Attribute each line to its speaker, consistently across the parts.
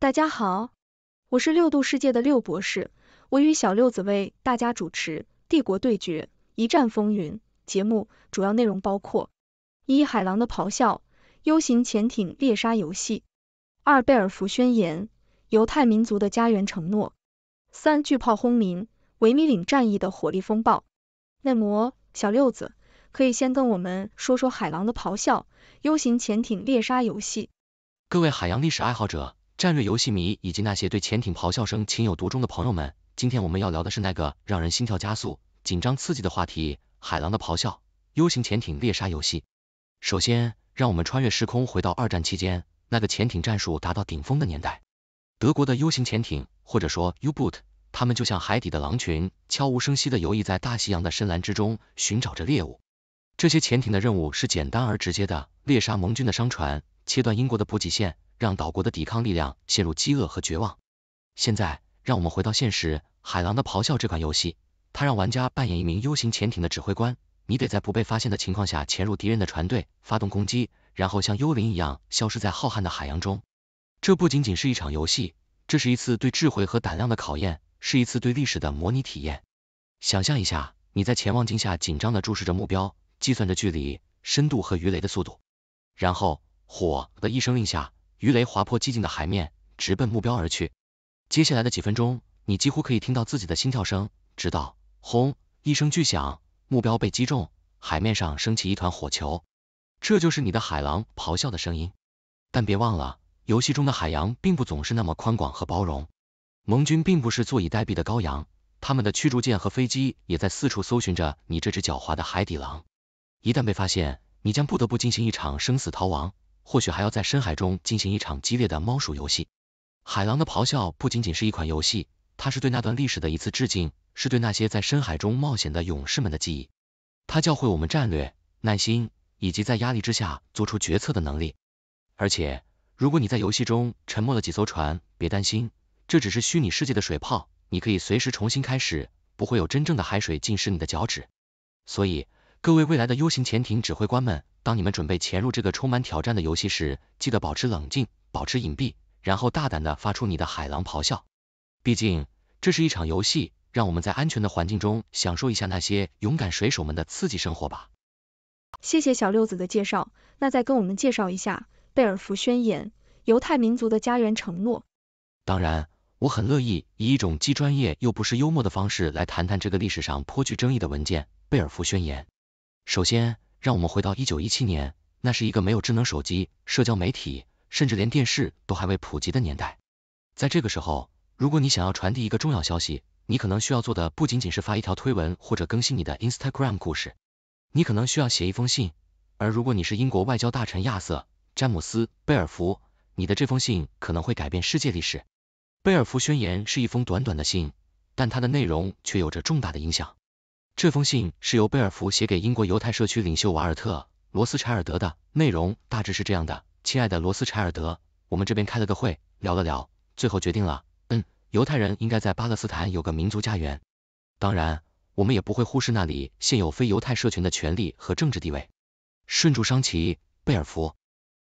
Speaker 1: 大家好，我是六度世界的六博士，我与小六子为大家主持《帝国对决：一战风云》节目，主要内容包括：一、海狼的咆哮，U 型潜艇猎杀游戏；二、贝尔福宣言，犹太民族的家园承诺；三、巨炮轰鸣，维米岭战役的火力风暴。内模，小六子，可以先跟我们说说海狼的咆哮，U 型潜艇猎杀游戏。
Speaker 2: 各位海洋历史爱好者。战略游戏迷以及那些对潜艇咆哮声情有独钟的朋友们，今天我们要聊的是那个让人心跳加速、紧张刺激的话题——海狼的咆哮。U 型潜艇猎杀游戏。首先，让我们穿越时空，回到二战期间那个潜艇战术达到顶峰的年代。德国的 U 型潜艇，或者说 u b o o t 它们就像海底的狼群，悄无声息的游弋在大西洋的深蓝之中，寻找着猎物。这些潜艇的任务是简单而直接的：猎杀盟军的商船，切断英国的补给线。让岛国的抵抗力量陷入饥饿和绝望。现在，让我们回到现实，《海狼的咆哮》这款游戏，它让玩家扮演一名 U 型潜艇的指挥官，你得在不被发现的情况下潜入敌人的船队，发动攻击，然后像幽灵一样消失在浩瀚的海洋中。这不仅仅是一场游戏，这是一次对智慧和胆量的考验，是一次对历史的模拟体验。想象一下，你在潜望镜下紧张的注视着目标，计算着距离、深度和鱼雷的速度，然后火的一声令下。鱼雷划破寂静的海面，直奔目标而去。接下来的几分钟，你几乎可以听到自己的心跳声，直到轰一声巨响，目标被击中，海面上升起一团火球。这就是你的海狼咆哮的声音。但别忘了，游戏中的海洋并不总是那么宽广和包容。盟军并不是坐以待毙的羔羊，他们的驱逐舰和飞机也在四处搜寻着你这只狡猾的海底狼。一旦被发现，你将不得不进行一场生死逃亡。或许还要在深海中进行一场激烈的猫鼠游戏。《海狼的咆哮》不仅仅是一款游戏，它是对那段历史的一次致敬，是对那些在深海中冒险的勇士们的记忆。它教会我们战略、耐心以及在压力之下做出决策的能力。而且，如果你在游戏中沉没了几艘船，别担心，这只是虚拟世界的水泡，你可以随时重新开始，不会有真正的海水浸湿你的脚趾。所以，各位未来的 U 型潜艇指挥官们。当你们准备潜入这个充满挑战的游戏时，记得保持冷静，保持隐蔽，然后大胆的发出你的海狼咆哮。毕竟，这是一场游戏，让我们在安全的环境中享受一下那些勇敢水手们的刺激生活吧。
Speaker 1: 谢谢小六子的介绍，那再跟我们介绍一下贝尔福宣言，犹太民族的家园承诺。
Speaker 2: 当然，我很乐意以一种既专业又不失幽默的方式来谈谈这个历史上颇具争议的文件——贝尔福宣言。首先，让我们回到一九一七年，那是一个没有智能手机、社交媒体，甚至连电视都还未普及的年代。在这个时候，如果你想要传递一个重要消息，你可能需要做的不仅仅是发一条推文或者更新你的 Instagram 故事，你可能需要写一封信。而如果你是英国外交大臣亚瑟·詹姆斯·贝尔福，你的这封信可能会改变世界历史。贝尔福宣言是一封短短的信，但它的内容却有着重大的影响。这封信是由贝尔福写给英国犹太社区领袖瓦尔特·罗斯柴尔德的，内容大致是这样的：亲爱的罗斯柴尔德，我们这边开了个会，聊了聊，最后决定了，嗯，犹太人应该在巴勒斯坦有个民族家园，当然，我们也不会忽视那里现有非犹太社群的权利和政治地位。顺祝商旗，贝尔福。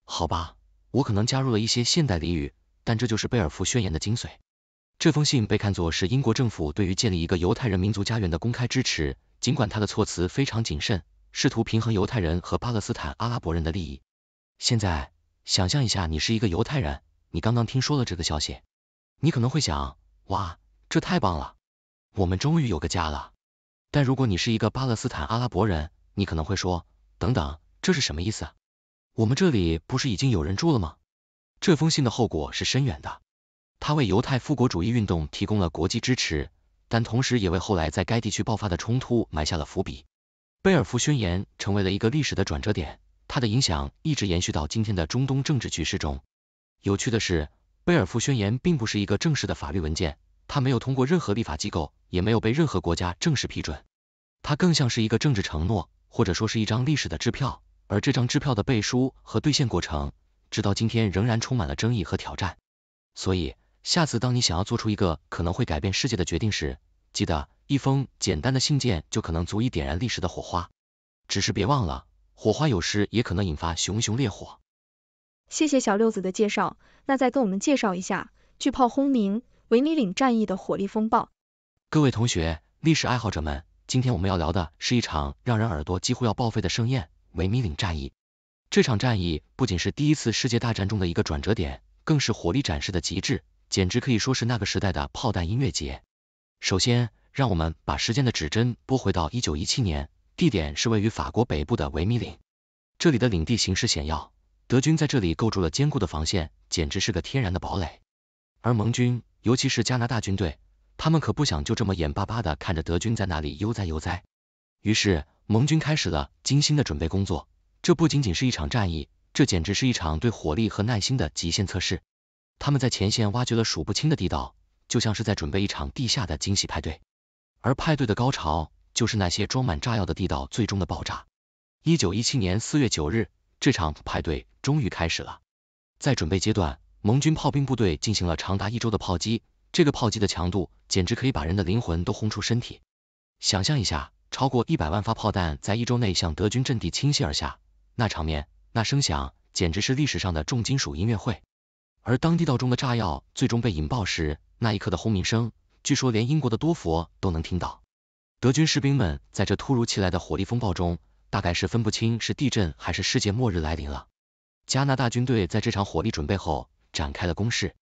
Speaker 2: 好吧，我可能加入了一些现代俚语，但这就是贝尔福宣言的精髓。这封信被看作是英国政府对于建立一个犹太人民族家园的公开支持。尽管他的措辞非常谨慎，试图平衡犹太人和巴勒斯坦阿拉伯人的利益。现在，想象一下，你是一个犹太人，你刚刚听说了这个消息，你可能会想：哇，这太棒了，我们终于有个家了。但如果你是一个巴勒斯坦阿拉伯人，你可能会说：等等，这是什么意思？我们这里不是已经有人住了吗？这封信的后果是深远的，它为犹太复国主义运动提供了国际支持。但同时也为后来在该地区爆发的冲突埋下了伏笔。贝尔福宣言成为了一个历史的转折点，它的影响一直延续到今天的中东政治局势中。有趣的是，贝尔福宣言并不是一个正式的法律文件，它没有通过任何立法机构，也没有被任何国家正式批准。它更像是一个政治承诺，或者说是一张历史的支票，而这张支票的背书和兑现过程，直到今天仍然充满了争议和挑战。所以，下次当你想要做出一个可能会改变世界的决定时，记得一封简单的信件就可能足以点燃历史的火花。只是别忘了，火花有时也可能引发熊熊烈火。
Speaker 1: 谢谢小六子的介绍，那再跟我们介绍一下巨炮轰鸣维米岭战役的火力风暴。
Speaker 2: 各位同学，历史爱好者们，今天我们要聊的是一场让人耳朵几乎要报废的盛宴——维米岭战役。这场战役不仅是第一次世界大战中的一个转折点，更是火力展示的极致。简直可以说是那个时代的炮弹音乐节。首先，让我们把时间的指针拨回到一九一七年，地点是位于法国北部的维米岭。这里的领地形势险要，德军在这里构筑了坚固的防线，简直是个天然的堡垒。而盟军，尤其是加拿大军队，他们可不想就这么眼巴巴的看着德军在那里悠哉悠哉。于是，盟军开始了精心的准备工作。这不仅仅是一场战役，这简直是一场对火力和耐心的极限测试。他们在前线挖掘了数不清的地道，就像是在准备一场地下的惊喜派对。而派对的高潮，就是那些装满炸药的地道最终的爆炸。一九一七年四月九日，这场派对终于开始了。在准备阶段，盟军炮兵部队进行了长达一周的炮击，这个炮击的强度简直可以把人的灵魂都轰出身体。想象一下，超过一百万发炮弹在一周内向德军阵地倾泻而下，那场面，那声响，简直是历史上的重金属音乐会。而当地道中的炸药最终被引爆时，那一刻的轰鸣声，据说连英国的多佛都能听到。德军士兵们在这突如其来的火力风暴中，大概是分不清是地震还是世界末日来临了。加拿大军队在这场火力准备后展开了攻势，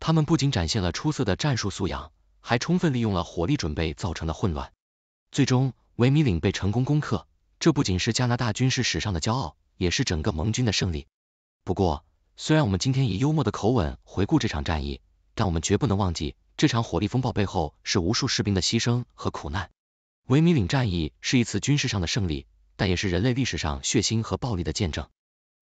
Speaker 2: 他们不仅展现了出色的战术素养，还充分利用了火力准备造成的混乱。最终，维米岭被成功攻克，这不仅是加拿大军事史上的骄傲，也是整个盟军的胜利。不过，虽然我们今天以幽默的口吻回顾这场战役，但我们绝不能忘记，这场火力风暴背后是无数士兵的牺牲和苦难。维米岭战役是一次军事上的胜利，但也是人类历史上血腥和暴力的见证。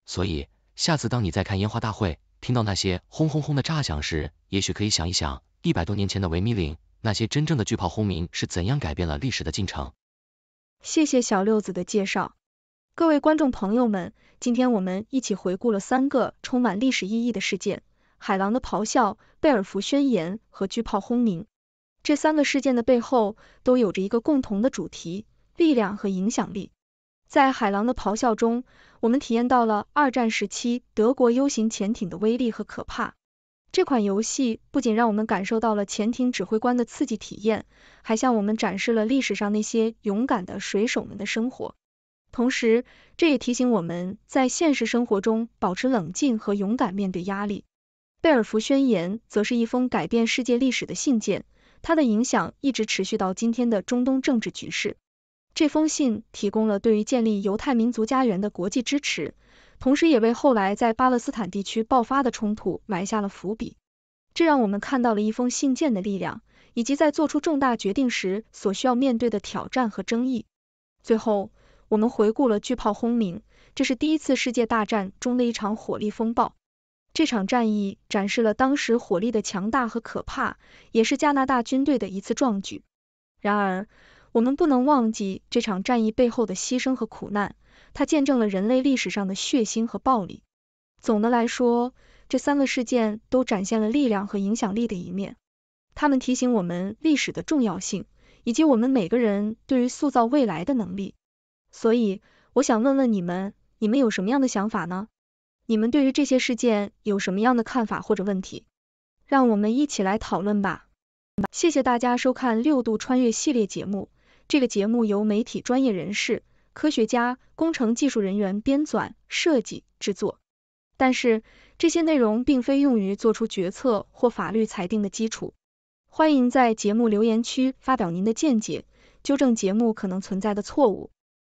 Speaker 2: 所以，下次当你在看烟花大会，听到那些轰轰轰的炸响时，也许可以想一想，一百多年前的维米岭，那些真正的巨炮轰鸣是怎样改变了历史的进程。
Speaker 1: 谢谢小六子的介绍。各位观众朋友们，今天我们一起回顾了三个充满历史意义的事件：海狼的咆哮、贝尔福宣言和巨炮轰鸣。这三个事件的背后都有着一个共同的主题——力量和影响力。在海狼的咆哮中，我们体验到了二战时期德国 U 型潜艇的威力和可怕。这款游戏不仅让我们感受到了潜艇指挥官的刺激体验，还向我们展示了历史上那些勇敢的水手们的生活。同时，这也提醒我们在现实生活中保持冷静和勇敢面对压力。贝尔福宣言则是一封改变世界历史的信件，它的影响一直持续到今天的中东政治局势。这封信提供了对于建立犹太民族家园的国际支持，同时也为后来在巴勒斯坦地区爆发的冲突埋下了伏笔。这让我们看到了一封信件的力量，以及在做出重大决定时所需要面对的挑战和争议。最后。我们回顾了巨炮轰鸣，这是第一次世界大战中的一场火力风暴。这场战役展示了当时火力的强大和可怕，也是加拿大军队的一次壮举。然而，我们不能忘记这场战役背后的牺牲和苦难，它见证了人类历史上的血腥和暴力。总的来说，这三个事件都展现了力量和影响力的一面。它们提醒我们历史的重要性，以及我们每个人对于塑造未来的能力。所以，我想问问你们，你们有什么样的想法呢？你们对于这些事件有什么样的看法或者问题？让我们一起来讨论吧。谢谢大家收看《六度穿越》系列节目。这个节目由媒体专业人士、科学家、工程技术人员编纂、设计、制作，但是这些内容并非用于做出决策或法律裁定的基础。欢迎在节目留言区发表您的见解，纠正节目可能存在的错误。